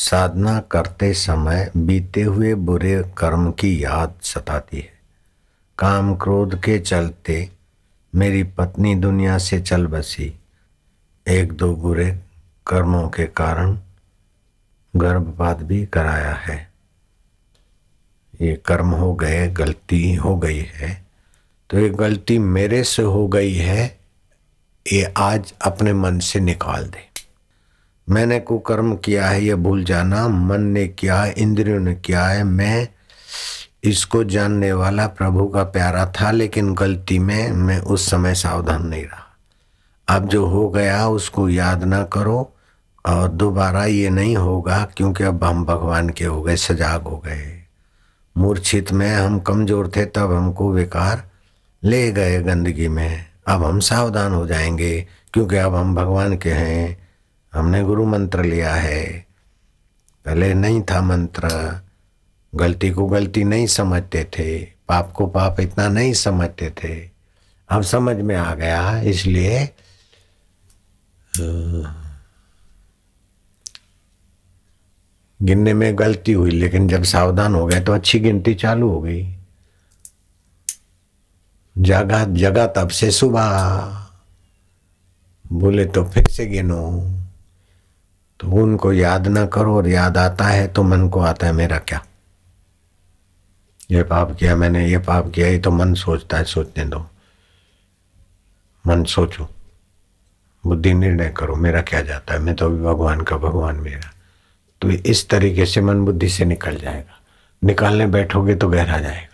साधना करते समय बीते हुए बुरे कर्म की याद सताती है काम क्रोध के चलते मेरी पत्नी दुनिया से चल बसी एक दो बुरे कर्मों के कारण गर्भपात भी कराया है ये कर्म हो गए गलती हो गई है तो ये गलती मेरे से हो गई है ये आज अपने मन से निकाल दें मैंने कुकर्म किया है यह भूल जाना मन ने किया है इंद्रियों ने किया है मैं इसको जानने वाला प्रभु का प्यारा था लेकिन गलती में मैं उस समय सावधान नहीं रहा अब जो हो गया उसको याद ना करो और दोबारा ये नहीं होगा क्योंकि अब हम भगवान के हो गए सजाग हो गए मूर्छित में हम कमज़ोर थे तब हमको विकार ले गए गंदगी में अब हम सावधान हो जाएंगे क्योंकि अब हम भगवान के हैं हमने गुरु मंत्र लिया है पहले नहीं था मंत्र गलती को गलती नहीं समझते थे पाप को पाप इतना नहीं समझते थे अब समझ में आ गया इसलिए गिनने में गलती हुई लेकिन जब सावधान हो गए तो अच्छी गिनती चालू हो गई जागा जगा तब से सुबह बोले तो फिर से गिनो भूल को याद ना करो और याद आता है तो मन को आता है मेरा क्या ये पाप किया मैंने ये पाप किया ये तो मन सोचता है सोचने दो मन सोचो बुद्धि निर्णय करो मेरा क्या जाता है मैं तो अभी भगवान का भगवान मेरा तो इस तरीके से मन बुद्धि से निकल जाएगा निकालने बैठोगे तो गहरा जाएगा